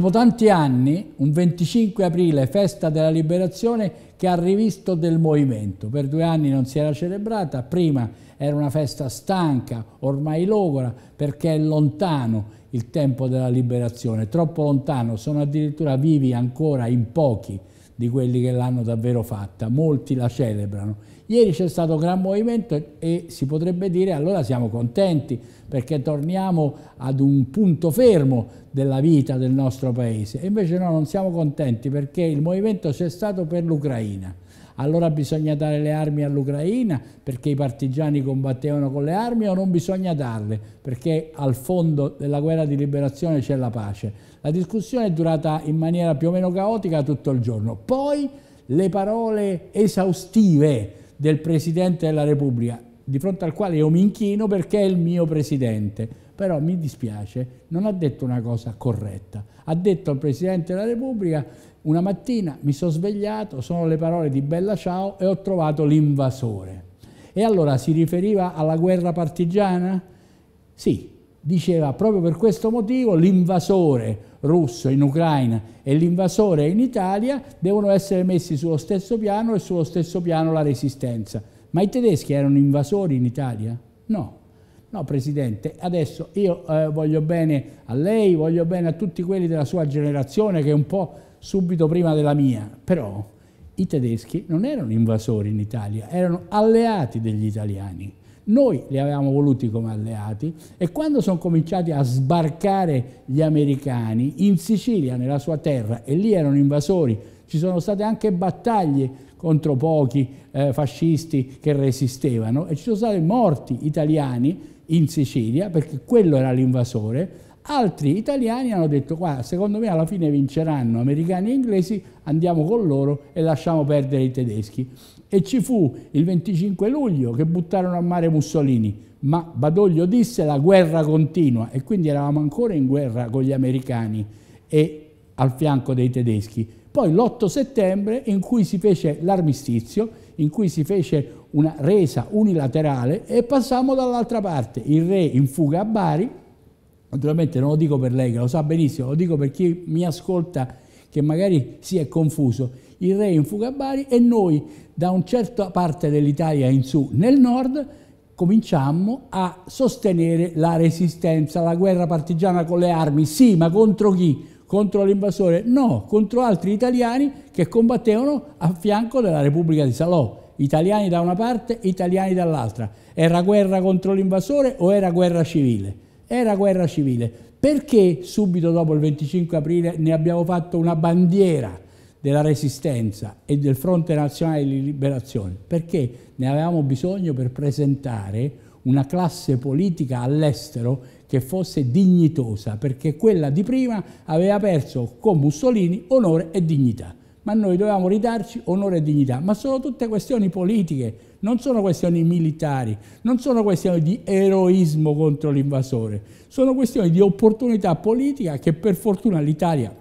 Dopo tanti anni, un 25 aprile, festa della liberazione, che ha rivisto del movimento. Per due anni non si era celebrata, prima era una festa stanca, ormai logora, perché è lontano il tempo della liberazione, troppo lontano, sono addirittura vivi ancora in pochi di quelli che l'hanno davvero fatta, molti la celebrano. Ieri c'è stato gran movimento e si potrebbe dire allora siamo contenti perché torniamo ad un punto fermo della vita del nostro paese. E invece no, non siamo contenti perché il movimento c'è stato per l'Ucraina allora bisogna dare le armi all'Ucraina perché i partigiani combattevano con le armi o non bisogna darle perché al fondo della guerra di liberazione c'è la pace. La discussione è durata in maniera più o meno caotica tutto il giorno. Poi le parole esaustive del Presidente della Repubblica, di fronte al quale io mi inchino perché è il mio Presidente però mi dispiace, non ha detto una cosa corretta. Ha detto al Presidente della Repubblica, una mattina mi sono svegliato, sono le parole di Bella Ciao e ho trovato l'invasore. E allora si riferiva alla guerra partigiana? Sì, diceva proprio per questo motivo l'invasore russo in Ucraina e l'invasore in Italia devono essere messi sullo stesso piano e sullo stesso piano la resistenza. Ma i tedeschi erano invasori in Italia? No, No, Presidente, adesso io eh, voglio bene a lei, voglio bene a tutti quelli della sua generazione che è un po' subito prima della mia, però i tedeschi non erano invasori in Italia, erano alleati degli italiani. Noi li avevamo voluti come alleati e quando sono cominciati a sbarcare gli americani in Sicilia, nella sua terra, e lì erano invasori, ci sono state anche battaglie contro pochi eh, fascisti che resistevano e ci sono stati morti italiani in Sicilia, perché quello era l'invasore, altri italiani hanno detto qua secondo me alla fine vinceranno americani e inglesi, andiamo con loro e lasciamo perdere i tedeschi. E ci fu il 25 luglio che buttarono a mare Mussolini, ma Badoglio disse la guerra continua e quindi eravamo ancora in guerra con gli americani e al fianco dei tedeschi. Poi l'8 settembre in cui si fece l'armistizio, in cui si fece una resa unilaterale e passammo dall'altra parte. Il re in fuga a Bari, naturalmente non lo dico per lei che lo sa benissimo, lo dico per chi mi ascolta che magari si è confuso, il re in fuga a Bari e noi da una certa parte dell'Italia in su nel nord cominciammo a sostenere la resistenza, la guerra partigiana con le armi, sì ma contro chi? contro l'invasore, no, contro altri italiani che combattevano a fianco della Repubblica di Salò. Italiani da una parte, italiani dall'altra. Era guerra contro l'invasore o era guerra civile? Era guerra civile. Perché subito dopo il 25 aprile ne abbiamo fatto una bandiera della resistenza e del Fronte Nazionale di Liberazione? Perché ne avevamo bisogno per presentare una classe politica all'estero che fosse dignitosa, perché quella di prima aveva perso con Mussolini onore e dignità. Ma noi dovevamo ridarci onore e dignità, ma sono tutte questioni politiche, non sono questioni militari, non sono questioni di eroismo contro l'invasore, sono questioni di opportunità politica che per fortuna l'Italia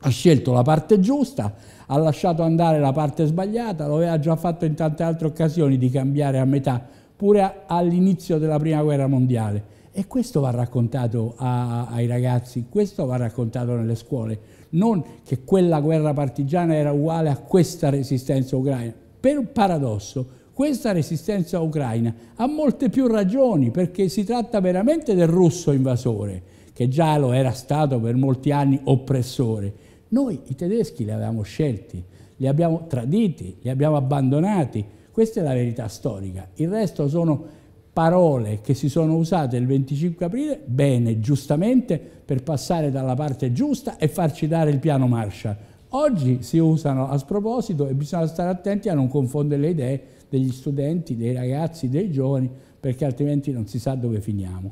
ha scelto la parte giusta, ha lasciato andare la parte sbagliata, lo aveva già fatto in tante altre occasioni di cambiare a metà, pure all'inizio della Prima Guerra Mondiale. E questo va raccontato a, ai ragazzi, questo va raccontato nelle scuole, non che quella guerra partigiana era uguale a questa resistenza ucraina. Per un paradosso, questa resistenza ucraina ha molte più ragioni perché si tratta veramente del russo invasore, che già lo era stato per molti anni oppressore. Noi i tedeschi li avevamo scelti, li abbiamo traditi, li abbiamo abbandonati. Questa è la verità storica. Il resto sono parole che si sono usate il 25 aprile, bene, giustamente, per passare dalla parte giusta e farci dare il piano Marshall. Oggi si usano a sproposito e bisogna stare attenti a non confondere le idee degli studenti, dei ragazzi, dei giovani, perché altrimenti non si sa dove finiamo.